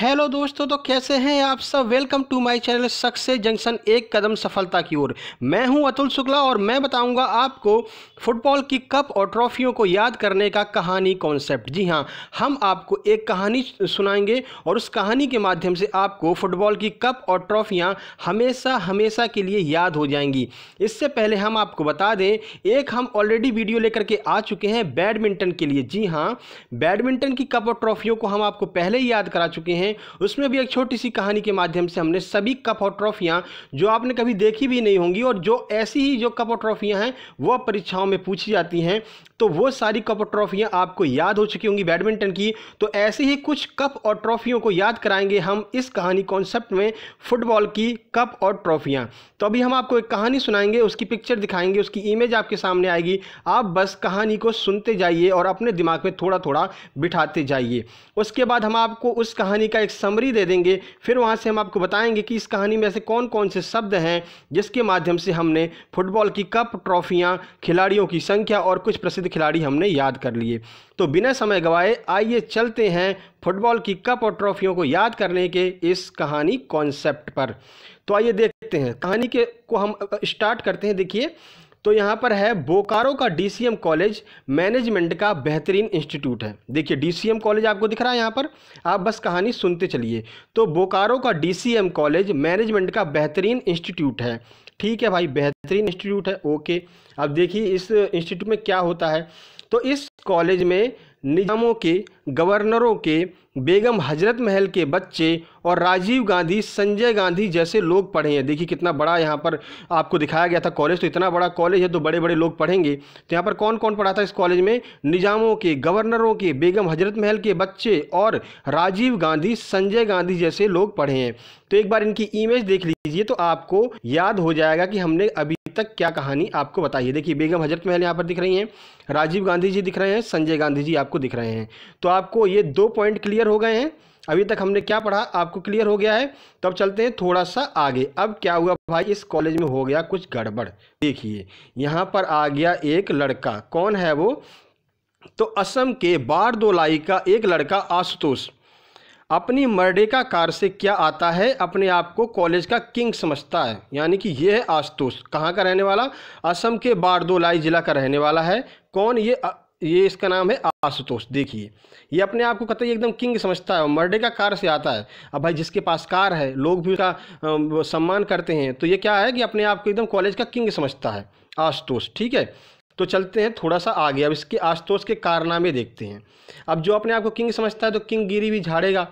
hello दोस्तों तो कैसे हैं आप सब welcome to my channel success junction एक कदम सफलता की ओर मैं हूं अतुल शुक्ला और मैं बताऊंगा आपको फुटबॉल की कप और ट्रॉफियों को याद करने का कहानी कॉन्सेप्ट जी हां हम आपको एक कहानी सुनाएंगे और उस कहानी के माध्यम से आपको फुटबॉल की कप और ट्रॉफियाँ हमेशा हमेशा के लिए याद हो जाएंगी इससे पहले हम आपको बता दें एक हम ऑलरेडी वीडियो लेकर के आ चुके हैं बैडमिंटन के लिए जी हाँ बैडमिंटन की कप और ट्रॉफियों को हम आपको पहले ही याद करा चुके हैं हैं उसमें भी एक छोटी सी कहानी के माध्यम से हमने सभी कप और ट्रॉफियाँ जो आपने कभी देखी भी नहीं होंगी और जो ऐसी ही जो कप और ट्रॉफियाँ हैं वो परीक्षाओं में पूछी जाती हैं तो वो सारी कप और ट्रॉफियाँ आपको याद हो चुकी होंगी बैडमिंटन की तो ऐसे ही कुछ कप और ट्रॉफियों को याद कराएंगे हम इस कहानी कॉन्सेप्ट में फुटबॉल की कप और ट्रॉफियाँ तो अभी हम आपको एक कहानी सुनाएंगे उसकी पिक्चर दिखाएंगे उसकी इमेज आपके सामने आएगी आप बस कहानी को सुनते जाइए और अपने दिमाग में थोड़ा थोड़ा बिठाते जाइए उसके बाद हम आपको उस कहानी का एक समरी दे देंगे फिर वहाँ से हम आपको बताएंगे कि इस कहानी में ऐसे कौन कौन से शब्द हैं जिसके माध्यम से हमने फुटबॉल की कप ट्रॉफियाँ खिलाड़ियों की संख्या और कुछ प्रसिद्ध खिलाड़ी हमने याद कर लिए तो बिना समय गवाए आइए चलते हैं फुटबॉल की कप और ट्रॉफियों को याद करने के इस कहानी कॉन्सेप्ट पर तो आइए देखते हैं कहानी के को हम स्टार्ट करते हैं देखिए तो यहाँ पर है बोकारो का डीसीएम कॉलेज मैनेजमेंट का बेहतरीन इंस्टीट्यूट है देखिए डीसीएम कॉलेज आपको दिख रहा है यहाँ पर आप बस कहानी सुनते चलिए तो बोकारो का डीसीएम कॉलेज मैनेजमेंट का बेहतरीन इंस्टीट्यूट है ठीक है भाई बेहतरीन इंस्टीट्यूट है ओके अब देखिए इस इंस्टीट्यूट में क्या होता है तो इस कॉलेज में निजामों के गवर्नरों के बेगम हजरत महल के बच्चे और राजीव गांधी संजय गांधी जैसे लोग पढ़े हैं देखिए कितना बड़ा यहाँ पर आपको दिखाया गया था कॉलेज तो इतना बड़ा कॉलेज है तो बड़े बड़े लोग पढ़ेंगे तो यहाँ पर कौन कौन पढ़ा था इस कॉलेज में निज़ामों के गवर्नरों के बेगम हजरत महल के बच्चे और राजीव गांधी संजय गांधी जैसे लोग पढ़े हैं तो एक बार इनकी इमेज देख लीजिए तो आपको याद हो जाएगा कि हमने अभी तक क्या कहानी आपको बताइए देखिए बेगम हजरत महल यहाँ पर दिख रही हैं राजीव गांधी जी दिख रहे हैं संजय गांधी जी आपको दिख रहे हैं तो आपको ये दो पॉइंट क्लियर क्लियर हो गए हैं अभी तक हमने क्या पढ़ा आपको क्लियर हो गया है तो अब चलते हैं थोड़ा सा आगे अब क्या हुआ भाई इस कॉलेज में हो गया कुछ गड़बड़ देखिए यहाँ पर आ गया एक लड़का कौन है वो तो असम के बारदोलाई का एक लड़का आशुतोष अपनी मर्डे का कार से क्या आता है अपने आप को कॉलेज का किंग समझता है यानी कि यह है आशुतोष कहाँ का रहने वाला असम के बारदोलाई जिला का रहने वाला है कौन ये ये इसका नाम है आशुतोष देखिए ये अपने आप को कत एकदम किंग समझता है मर्डे का कार से आता है अब भाई जिसके पास कार है लोग भी उसका सम्मान करते हैं तो ये क्या है कि अपने आप को एकदम कॉलेज का किंग समझता है आशुतोष ठीक है तो चलते हैं थोड़ा सा आगे अब इसके आशुतोष के कारनामे देखते हैं अब जो अपने आप को किंग समझता है तो किंग गिरी भी झाड़ेगा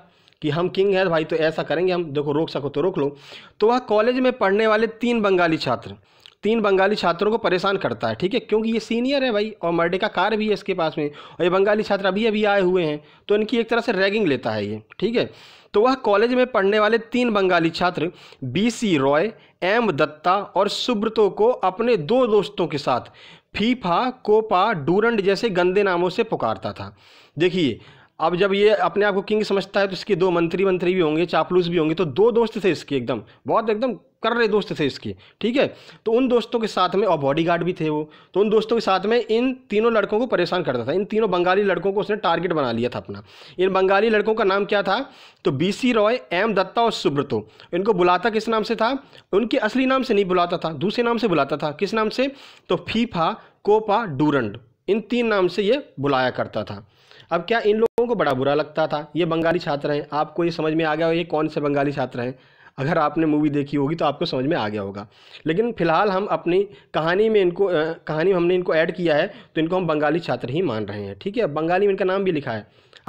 कि हम किंग हैं भाई तो ऐसा करेंगे हम देखो रोक सको तो रोक लो तो वह कॉलेज में पढ़ने वाले तीन बंगाली छात्र तीन बंगाली छात्रों को परेशान करता है ठीक है क्योंकि ये सीनियर है भाई और मर्डे का कार भी है इसके पास में और ये बंगाली छात्र अभी अभी आए हुए हैं तो इनकी एक तरह से रैगिंग लेता है ये ठीक है तो वह कॉलेज में पढ़ने वाले तीन बंगाली छात्र B C Roy M Dutta और सुब्रतो को अपने दो दोस्तों के साथ फीफा कोपा डूरंड जैसे गंदे नामों से पुकारता था देखिए अब जब ये अपने आप को किंग समझता है तो इसके दो मंत्री मंत्री भी होंगे चापलूस भी होंगे तो दो दोस्त थे इसके एकदम बहुत एकदम कर रहे दोस्त थे इसके ठीक है तो उन दोस्तों के साथ में और बॉडीगार्ड भी थे वो तो उन दोस्तों के साथ में इन तीनों लड़कों को परेशान करता था इन तीनों बंगाली लड़कों को उसने टारगेट बना लिया था अपना इन बंगाली लड़कों का नाम क्या था तो बी रॉय एम दत्ता और सुब्रतो इनको बुलाता किस नाम से था उनके असली नाम से नहीं बुलाता था दूसरे नाम से बुलाता था किस नाम से तो फीफा कोपा डूरंड इन तीन नाम से ये बुलाया करता था अब क्या इन लोग शिक्षकों को बड़ा बुरा लगता था ये बंगाली छात्र हैं आपको ये समझ में आ गया हो ये कौन से बंगाली छात्र हैं अगर आपने मूवी देखी होगी तो आपको समझ में आ गया होगा लेकिन फिलहाल हम अपनी कहानी में इनको आ, कहानी हमने इनको ऐड किया है तो इनको हम बंगाली छात्र ही मान रहे हैं ठीक है बंगाली में इनका नाम भी लिखा है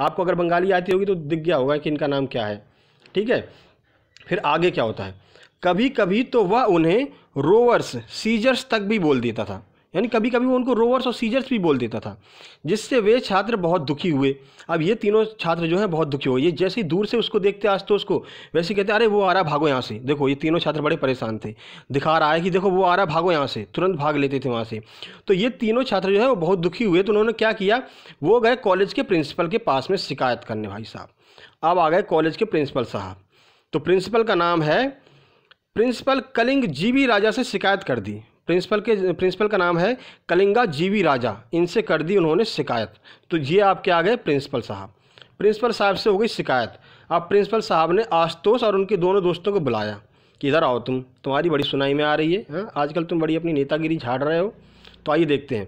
आपको अगर बंगाली आती होगी तो दिख गया होगा कि इनका नाम क्या है ठीक है फिर आगे क्या होता है कभी कभी तो वह उन्हें रोवर्स सीजर्स तक भी बोल देता था यानी कभी कभी वो उनको रोवर्स और सीजर्स भी बोल देता था जिससे वे छात्र बहुत दुखी हुए अब ये तीनों छात्र जो हैं बहुत दुखी हुए ये जैसे ही दूर से उसको देखते आज तो उसको वैसे कहते अरे वो आ रहा भागो यहाँ से देखो ये तीनों छात्र बड़े परेशान थे दिखा रहा है कि देखो वो आ रहा भागो यहाँ से तुरंत भाग लेते थे वहाँ से तो ये तीनों छात्र जो है वो बहुत दुखी हुए तो उन्होंने क्या किया वो गए कॉलेज के प्रिंसिपल के पास में शिकायत करने भाई साहब अब आ गए कॉलेज के प्रिंसिपल साहब तो प्रिंसिपल का नाम है प्रिंसिपल कलिंग जी बी राजा से शिकायत कर दी प्रिंसिपल के प्रिंसिपल का नाम है कलिंगा जीवी राजा इनसे कर दी उन्होंने शिकायत तो ये आपके आ गए प्रिंसिपल साहब प्रिंसिपल साहब से हो गई शिकायत अब प्रिंसिपल साहब ने आशुतोष और उनके दोनों दोस्तों को बुलाया कि इधर आओ तुम तुम्हारी बड़ी सुनाई में आ रही है हाँ आजकल तुम बड़ी अपनी नेतागिरी झाड़ रहे हो तो आइए देखते हैं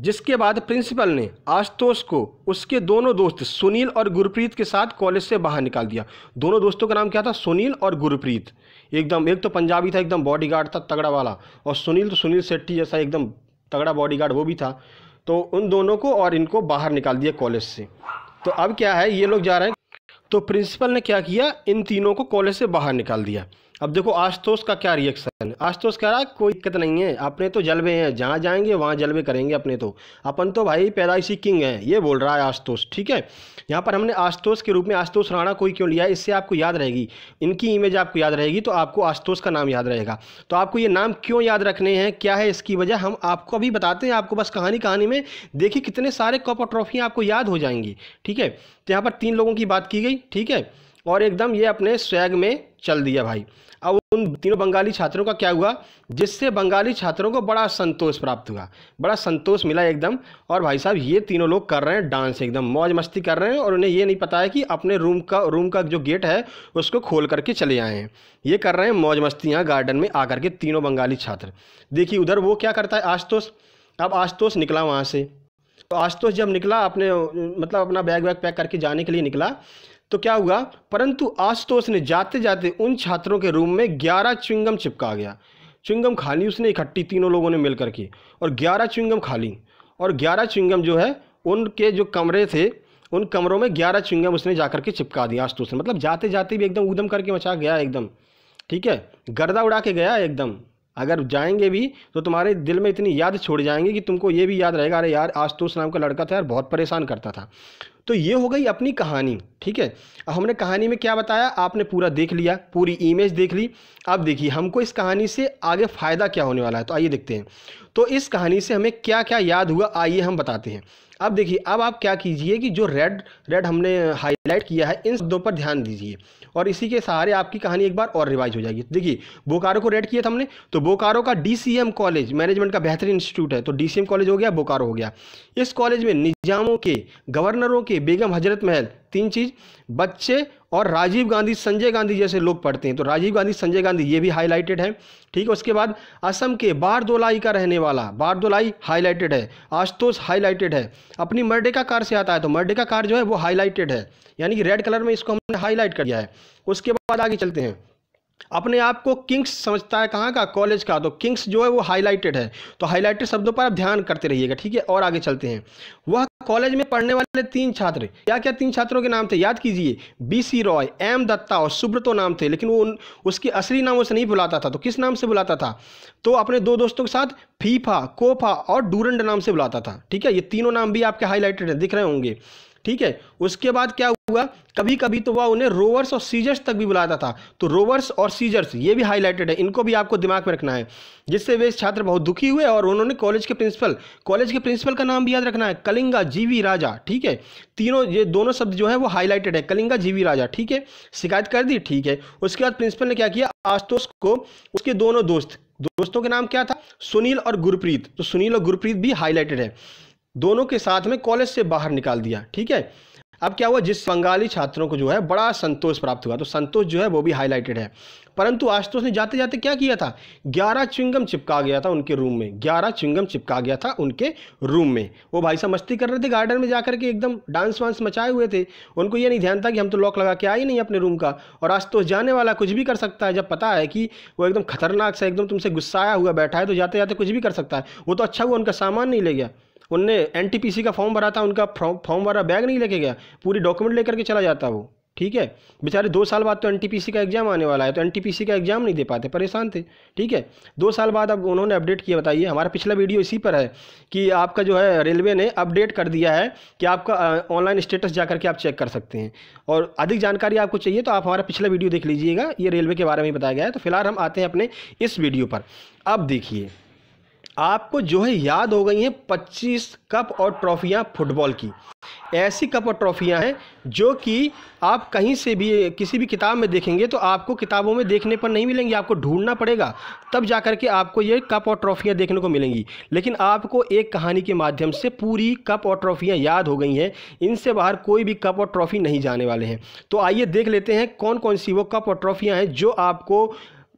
जिसके बाद प्रिंसिपल ने आशुतोष को उसके दोनों दोस्त सुनील और गुरप्रीत के साथ कॉलेज से बाहर निकाल दिया दोनों दोस्तों का नाम क्या था सुनील और गुरप्रीत एकदम एक तो पंजाबी था एकदम बॉडीगार्ड था तगड़ा वाला और सुनील तो सुनील शेट्टी जैसा एकदम तगड़ा बॉडीगार्ड वो भी था तो उन दोनों को और इनको बाहर निकाल दिया कॉलेज से तो अब क्या है ये लोग जा रहे हैं तो प्रिंसिपल ने क्या किया इन तीनों को कॉलेज से बाहर निकाल दिया अब देखो आशुतोष का क्या रिएक्शन आशुतोष कह रहा है कोई दिक्कत नहीं है अपने तो जलवे हैं जहाँ जाएंगे वहाँ जलवे करेंगे अपने तो अपन तो भाई पैदाइशी किंग हैं ये बोल रहा है आशुतोष ठीक है यहाँ पर हमने आशुतोष के रूप में आशुतोष राणा कोई क्यों लिया इससे आपको याद रहेगी इनकी इमेज आपको याद रहेगी तो आपको आशुतोष का नाम याद रहेगा तो आपको ये नाम क्यों याद रखने हैं क्या है इसकी वजह हम आपको अभी बताते हैं आपको बस कहानी कहानी में देखिए कितने सारे कप और ट्रॉफियाँ आपको याद हो जाएंगी ठीक है तो यहाँ पर तीन लोगों की बात की गई ठीक है और एकदम ये अपने स्वैग में चल दिया भाई अब उन तीनों बंगाली छात्रों का क्या हुआ जिससे बंगाली छात्रों को बड़ा संतोष प्राप्त हुआ बड़ा संतोष मिला एकदम और भाई साहब ये तीनों लोग कर रहे हैं डांस एकदम मौज मस्ती कर रहे हैं और उन्हें ये नहीं पता है कि अपने रूम का रूम का जो गेट है उसको खोल करके चले आए हैं ये कर रहे हैं मौज मस्ती यहाँ गार्डन में आकर के तीनों बंगाली छात्र देखिए उधर वो क्या करता है आशुतोष अब आशुतोष निकला वहाँ से तो आशुतोष जब निकला अपने मतलब अपना बैग वैग पैक करके जाने के लिए निकला तो क्या हुआ परंतु आशुतोष ने जाते जाते उन छात्रों के रूम में ग्यारह चुंगम चिपका गया चुंगम खा ली उसने इकट्ठी तीनों लोगों ने मिल करके और ग्यारह चुंगम खा ली और ग्यारह चुंगम जो है उनके जो कमरे थे उन कमरों में ग्यारह चुंगम उसने जा के चिपका दिया आशुतोष ने मतलब जाते जाते भी एकदम उदम करके मचा गया एकदम ठीक है गर्दा उड़ा के गया एकदम अगर जाएंगे भी तो तुम्हारे दिल में इतनी याद छोड़ जाएंगे कि तुमको ये भी याद रहेगा अरे यार आज तो उस नाम का लड़का था यार बहुत परेशान करता था तो ये हो गई अपनी कहानी ठीक है अब हमने कहानी में क्या बताया आपने पूरा देख लिया पूरी इमेज देख ली अब देखिए हमको इस कहानी से आगे फ़ायदा क्या होने वाला है तो आइए देखते हैं तो इस कहानी से हमें क्या क्या याद हुआ आइए हम बताते हैं अब देखिए अब आप क्या कीजिए कि जो रेड रेड हमने हाईलाइट किया है इन शब्दों पर ध्यान दीजिए और इसी के सहारे आपकी कहानी एक बार और रिवाइज हो जाएगी देखिए बोकारो को रेड किया था हमने तो बोकारो का डीसीएम कॉलेज मैनेजमेंट का बेहतरीन इंस्टीट्यूट है तो डीसीएम कॉलेज हो गया बोकारो हो गया इस कॉलेज में निजामों के गवर्नरों के बेगम हजरत महल तीन चीज़ बच्चे और राजीव गांधी संजय गांधी जैसे लोग पढ़ते हैं तो राजीव गांधी संजय गांधी ये भी हाईलाइटेड है ठीक है उसके बाद असम के बारदोलाई का रहने वाला बारदोलाई हाईलाइटेड है आशतोष हाईलाइटेड है अपनी मर्डे का कार से आता है तो मर्डे का कार जो है वो हाईलाइटेड है यानी कि रेड कलर में इसको हमने हाईलाइट कर दिया है उसके बाद आगे चलते हैं अपने आप को किंग्स समझता है कहाँ का कॉलेज का तो किंग्स जो है वो हाईलाइटेड है तो हाईलाइटेड शब्दों पर आप ध्यान करते रहिएगा ठीक है और आगे चलते हैं वह कॉलेज में पढ़ने वाले तीन छात्र क्या क्या तीन छात्रों के नाम थे याद कीजिए B C Roy M Dutta और सुब्रतो नाम थे लेकिन वो उसके असली नाम उसे नहीं बुलाता था तो किस नाम से बुलाता था तो अपने दो दोस्तों के साथ फीफा कोफा और डूरंड नाम से बुलाता था ठीक है ये तीनों नाम भी आपके हाईलाइटेड है दिख रहे होंगे ठीक है उसके बाद क्या हुआ कभी कभी तो वह उन्हें रोवर्स और सीजर्स तक भी बुलाता था तो रोवर्स और सीजर्स ये भी हाईलाइटेड है इनको भी आपको दिमाग में रखना है जिससे वे छात्र बहुत दुखी हुए और उन्होंने कॉलेज के प्रिंसिपल कॉलेज के प्रिंसिपल का नाम भी याद रखना है कलिंगा जीवी राजा ठीक है तीनों ये दोनों शब्द जो है वो हाईलाइटेड है कलिंगा जीवी राजा ठीक है शिकायत कर दी ठीक है उसके बाद प्रिंसिपल ने क्या किया आशुतोष को उसके दोनों दोस्त दोस्तों के नाम क्या था सुनील और गुरप्रीत तो सुनील और गुरप्रीत भी हाईलाइटेड है दोनों के साथ में कॉलेज से बाहर निकाल दिया ठीक है अब क्या हुआ जिस बंगाली छात्रों को जो है बड़ा संतोष प्राप्त हुआ तो संतोष जो है वो भी हाईलाइटेड है परंतु आशुतोष ने जाते जाते क्या किया था ग्यारह चुंगम चिपका गया था उनके रूम में ग्यारह चुंगम चिपका गया था उनके रूम में वो भाई साहब मस्ती कर रहे थे गार्डन में जाकर के एकदम डांस वांस मचाए हुए थे उनको ये नहीं ध्यान था कि हम तो लॉक लगा के आए नहीं अपने रूम का और आशुतोष जाने वाला कुछ भी कर सकता है जब पता है कि वो एकदम खतरनाक सा एकदम तुमसे गुस्साया हुआ बैठा है तो जाते जाते कुछ भी कर सकता है वो तो अच्छा हुआ उनका सामान नहीं ले गया उनने एन का फॉर्म भरा था उनका फॉर्म भरा बैग नहीं लेके गया पूरी डॉक्यूमेंट लेकर के चला जाता वो ठीक है बेचारे दो साल बाद तो एन का एग्जाम आने वाला है तो एन का एग्जाम नहीं दे पाते परेशान थे ठीक है दो साल बाद अब उन्होंने अपडेट किया बताइए हमारा पिछला वीडियो इसी पर है कि आपका जो है रेलवे ने अपडेट कर दिया है कि आपका ऑनलाइन स्टेटस जा करके आप चेक कर सकते हैं और अधिक जानकारी आपको चाहिए तो आप हमारा पिछला वीडियो देख लीजिएगा ये रेलवे के बारे में बताया गया है तो फिलहाल हम आते हैं अपने इस वीडियो पर अब देखिए आपको जो है याद हो गई हैं 25 कप और ट्रॉफियाँ फुटबॉल की ऐसी कप और ट्रॉफियाँ हैं जो कि आप कहीं से भी किसी भी किताब में देखेंगे तो आपको किताबों में देखने पर नहीं मिलेंगी आपको ढूंढना पड़ेगा तब जा कर के आपको ये कप और ट्रॉफियाँ देखने को मिलेंगी लेकिन आपको एक कहानी के माध्यम से पूरी कप और ट्रॉफियाँ याद हो गई हैं इनसे बाहर कोई भी कप और ट्रॉफ़ी नहीं जाने वाले हैं तो आइए देख लेते हैं कौन कौन सी वो कप और ट्रॉफियाँ हैं जो आपको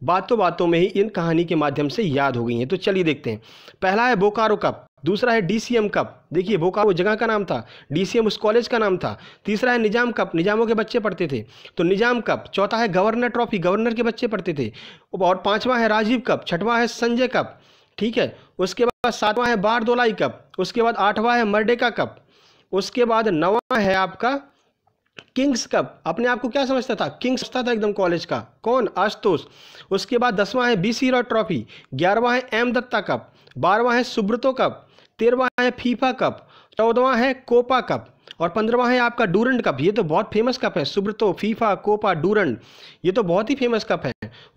बातों बातों में ही इन कहानी के माध्यम से याद हो गई हैं तो चलिए देखते हैं पहला है बोकारो कप दूसरा है डीसीएम कप देखिए बोकारो जगह का नाम था डीसीएम उस कॉलेज का नाम था तीसरा है निजाम कप निजामों के बच्चे पढ़ते थे तो निजाम कप चौथा है गवर्नर ट्रॉफी गवर्नर के बच्चे पढ़ते थे और पाँचवा है राजीव कप छठवां है संजय कप ठीक है उसके बाद सातवां है बारदोलाई कप उसके बाद आठवां है मर्डेका कप उसके बाद नवा है आपका किंग्स कप अपने आप को क्या समझता था किंग्स समझता था एकदम कॉलेज का कौन आशुतोष उसके बाद दसवां है बीसी रॉ ट्रॉफी ग्यारहवा है एम दत्ता कप बारहवां है सुब्रतो कप तेरहवा है फीफा कप चौदवा है कोपा कप और पंद्रवा है आपका डूरंड कप ये तो बहुत फेमस कप है सुब्रतो फीफा कोपा डूरंड ये तो बहुत ही फेमस कप है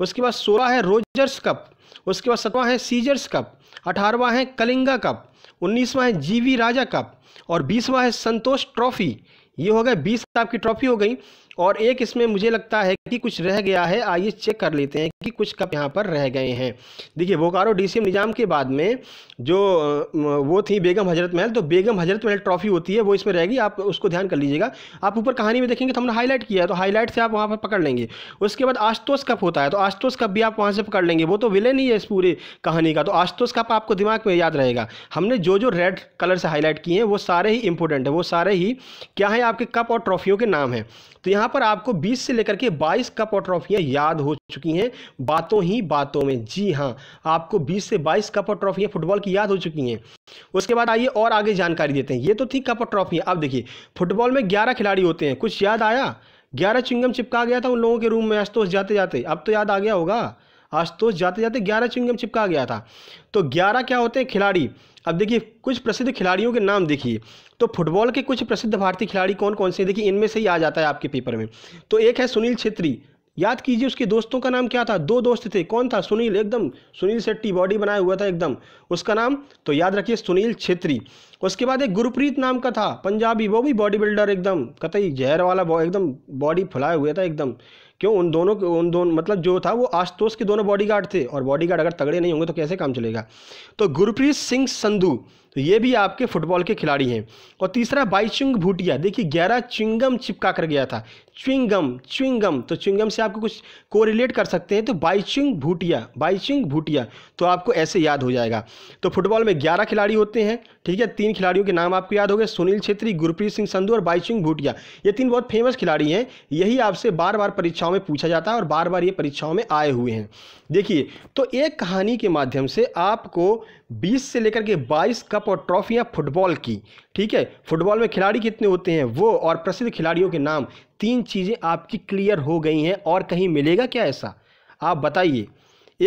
उसके बाद सोलह है रोजर्स कप उसके बाद सतवां है सीजर्स कप अठारवा है कलिंगा कप उन्नीसवा है जीवी राजा कप और बीसवा है संतोष ट्रॉफी ये हो गया बीस आपकी ट्रॉफी हो गई और एक इसमें मुझे लगता है कि कुछ रह गया है आइए चेक कर लेते हैं कि कुछ कप यहाँ पर रह गए हैं देखिए बोकारो डीसीएम निज़ाम के बाद में जो वो थी बेगम हजरत महल तो बेगम हजरत महल ट्रॉफी होती है वो इसमें रहेगी आप उसको ध्यान कर लीजिएगा आप ऊपर कहानी में देखेंगे तो हमने हाईलाइट किया है तो हाईलाइट से आप वहाँ पर पकड़ लेंगे उसके बाद आशतोष कप होता है तो आशुतोष कप भी आप वहाँ से पकड़ लेंगे वो तो विले नहीं है इस पूरी कहानी का तो आशतोष कप आपको दिमाग में याद रहेगा हमने जो जो रेड कलर से हाईलाइट किए हैं वो सारे ही इंपॉर्टेंट है वो सारे ही क्या है आपके कप और ट्रॉफियों के नाम हैं तो यहाँ यहां पर आपको 20 से लेकर के 22 कप और ट्रॉफियां याद हो चुकी हैं बातों ही बातों में जी हां आपको 20 से 22 कप और ट्रॉफियां फुटबॉल की याद हो चुकी हैं उसके बाद आइए और आगे जानकारी देते हैं ये तो थी कप और ट्रॉफियां अब देखिए फुटबॉल में ग्यारह खिलाड़ी होते हैं कुछ याद आया ग्यारह चिंगम चिपका गया था उन लोगों के रूम में आशुतोष जाते जाते अब तो याद आ गया होगा आशुतोष जाते जाते ग्यारह चिंगम चिपका गया था तो ग्यारह क्या होते हैं खिलाड़ी अब देखिए कुछ प्रसिद्ध खिलाड़ियों के नाम देखिए तो फुटबॉल के कुछ प्रसिद्ध भारतीय खिलाड़ी कौन कौन से देखिए इनमें से ही आ जाता है आपके पेपर में तो एक है सुनील छेत्री याद कीजिए उसके दोस्तों का नाम क्या था दो दोस्त थे कौन था सुनील एकदम सुनील शेट्टी बॉडी बनाया हुआ था एकदम उसका नाम तो याद रखिए सुनील छेत्री उसके बाद एक गुरप्रीत नाम का था पंजाबी वो भी बॉडी बिल्डर एकदम कतई जहर वाला एकदम बॉडी फुलाए हुआ था एकदम क्यों उन दोनों के उन दोनों मतलब जो था वो आशुतोष के दोनों बॉडीगार्ड थे और बॉडीगार्ड अगर तगड़े नहीं होंगे तो कैसे काम चलेगा तो गुरप्रीत सिंह संधू तो ये भी आपके फुटबॉल के खिलाड़ी हैं और तीसरा बाईचुंग भूटिया देखिए ग्यारह चुंगम चिपका कर गया था चुंगम चुंगम तो चुंगम से आपको कुछ कोरिलेट कर सकते हैं तो बाईचुंग भूटिया बाईचुंग भूटिया तो आपको ऐसे याद हो जाएगा तो फुटबॉल में ग्यारह खिलाड़ी होते हैं ठीक है तीन खिलाड़ियों के नाम आपको याद हो गए सुनील छेत्री गुरप्रीत सिंह संधु और बाईचुंग भूटिया ये तीन बहुत फेमस खिलाड़ी हैं यही आपसे बार बार परीक्षाओं में पूछा जाता है और बार बार ये परीक्षाओं में आए हुए हैं देखिए तो एक कहानी के माध्यम से आपको बीस से लेकर के बाईस कप और ट्रॉफियां फुटबॉल की ठीक है फुटबॉल में खिलाड़ी कितने होते हैं वो और प्रसिद्ध खिलाड़ियों के नाम तीन चीज़ें आपकी क्लियर हो गई हैं और कहीं मिलेगा क्या ऐसा आप बताइए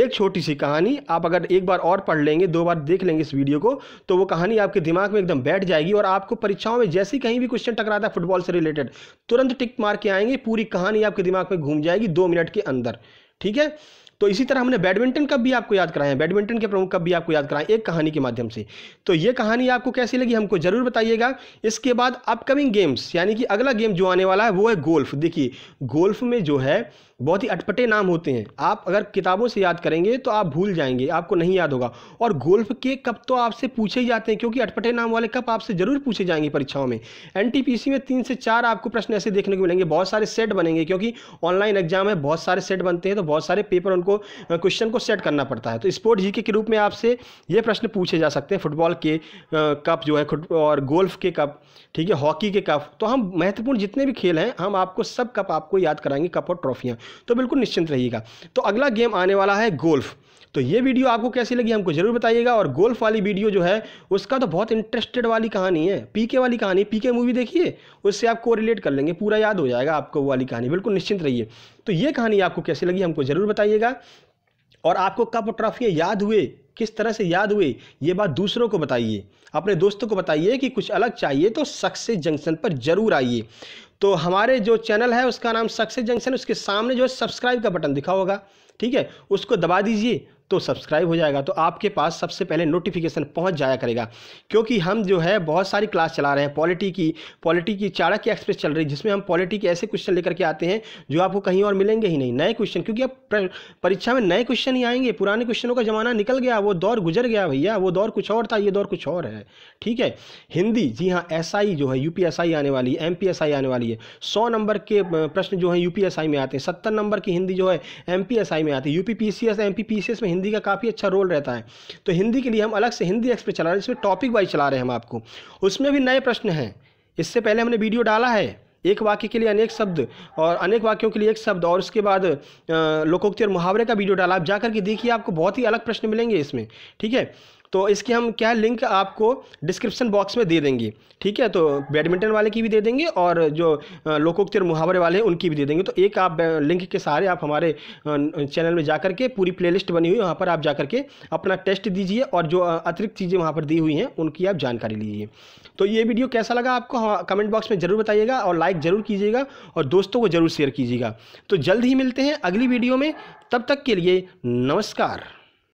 एक छोटी सी कहानी आप अगर एक बार और पढ़ लेंगे दो बार देख लेंगे इस वीडियो को तो वो कहानी आपके दिमाग में एकदम बैठ जाएगी और आपको परीक्षाओं में जैसे कहीं भी क्वेश्चन टकराता है फुटबॉल से रिलेटेड तुरंत टिक मार के आएंगे पूरी कहानी आपके दिमाग में घूम जाएगी दो मिनट के अंदर ठीक है तो इसी तरह हमने बैडमिंटन कप भी आपको याद कराया बैडमिंटन के प्रमुख कब भी आपको याद कराएं एक कहानी के माध्यम से तो ये कहानी आपको कैसी लगी हमको जरूर बताइएगा इसके बाद अपकमिंग गेम्स यानी कि अगला गेम जो आने वाला है वो है गोल्फ देखिए गोल्फ में जो है बहुत ही अटपटे नाम होते हैं आप अगर किताबों से याद करेंगे तो आप भूल जाएंगे आपको नहीं याद होगा और गोल्फ के कप तो आपसे पूछे ही जाते हैं क्योंकि अटपटे नाम वाले कप आपसे जरूर पूछे जाएंगे परीक्षाओं में एनटीपीसी में तीन से चार आपको प्रश्न ऐसे देखने को मिलेंगे बहुत सारे सेट बनेंगे क्योंकि ऑनलाइन एग्जाम है बहुत सारे सेट बनते हैं तो बहुत सारे पेपर उनको आपको क्वेश्चन को सेट करना पड़ता है तो स्पोर्ट जीके के रूप में आपसे ये प्रश्न पूछे जा सकते हैं फुटबॉल के कप जो है और गोल्फ के कप ठीक है हॉकी के कप तो हम महत्वपूर्ण जितने भी खेल हैं हम आपको सब कप आपको याद कराएंगे कप और ट्रॉफियाँ तो बिल्कुल निश्चिंत रहिएगा तो अगला गेम आने वाला है गोल्फ तो ये वीडियो आपको कैसी लगी हमको जरूर बताइएगा और गोल्फ वाली वीडियो जो है उसका तो बहुत इंटरेस्टेड वाली कहानी है पीके वाली कहानी पीके मूवी देखिए उससे आप कोरिलेट कर लेंगे पूरा याद हो जाएगा आपको वो वाली कहानी बिल्कुल निश्चिंत रहिए तो ये कहानी आपको कैसी लगी हमको जरूर बताइएगा और आपको कप और ट्रॉफियाँ याद हुए किस तरह से याद हुए ये बात दूसरों को बताइए अपने दोस्तों को बताइए कि कुछ अलग चाहिए तो सक्सेस जंक्शन पर ज़रूर आइए तो हमारे जो चैनल है उसका नाम सक्सेस जंक्शन उसके सामने जो है सब्सक्राइब का बटन दिखा होगा ठीक है उसको दबा दीजिए तो सब्सक्राइब हो जाएगा तो आपके पास सबसे पहले नोटिफिकेशन पहुंच जाया करेगा क्योंकि हम जो है बहुत सारी क्लास चला रहे हैं पॉलिटी की पॉलिटी की चाणक्य एक्सप्रेस चल रही है जिसमें हम पॉलिटी के ऐसे क्वेश्चन लेकर के आते हैं जो आपको कहीं और मिलेंगे ही नहीं नए क्वेश्चन क्योंकि अब परीक्षा में नए क्वेश्चन ही आएंगे पुराने क्वेश्चनों का ज़माना निकल गया वो दौर गुजर गया भैया वो दौर कुछ और था ये दौर कुछ और है ठीक है हिंदी जी हाँ एस जो है यू आने वाली है एम आने वाली है सौ नंबर के प्रश्न जो है यू में आते हैं सत्तर नंबर की हिंदी जो है एम में आती है यू पी में हिंदी का काफ़ी अच्छा रोल रहता है तो हिंदी के लिए हम अलग से हिंदी एक्सप्रेस चला रहे हैं जिसमें टॉपिक वाइज चला रहे हैं हम आपको उसमें भी नए प्रश्न हैं इससे पहले हमने वीडियो डाला है एक वाक्य के लिए अनेक शब्द और अनेक वाक्यों के लिए एक शब्द और उसके बाद लोकोक्ति और मुहावरे का वीडियो डाला आप जा करके देखिए आपको बहुत ही अलग प्रश्न मिलेंगे इसमें ठीक है तो इसके हम क्या लिंक आपको डिस्क्रिप्शन बॉक्स में दे देंगे ठीक है तो बैडमिंटन वाले की भी दे देंगे और जो लोकोक्ति और मुहावरे वाले हैं उनकी भी दे देंगे तो एक आप लिंक के सहारे आप हमारे चैनल में जा कर के पूरी प्लेलिस्ट बनी हुई वहाँ पर आप जा कर के अपना टेस्ट दीजिए और जो अतिरिक्त चीज़ें वहाँ पर दी हुई हैं उनकी आप जानकारी लीजिए तो ये वीडियो कैसा लगा आपको हाँ, कमेंट बॉक्स में ज़रूर बताइएगा और लाइक ज़रूर कीजिएगा और दोस्तों को ज़रूर शेयर कीजिएगा तो जल्द ही मिलते हैं अगली वीडियो में तब तक के लिए नमस्कार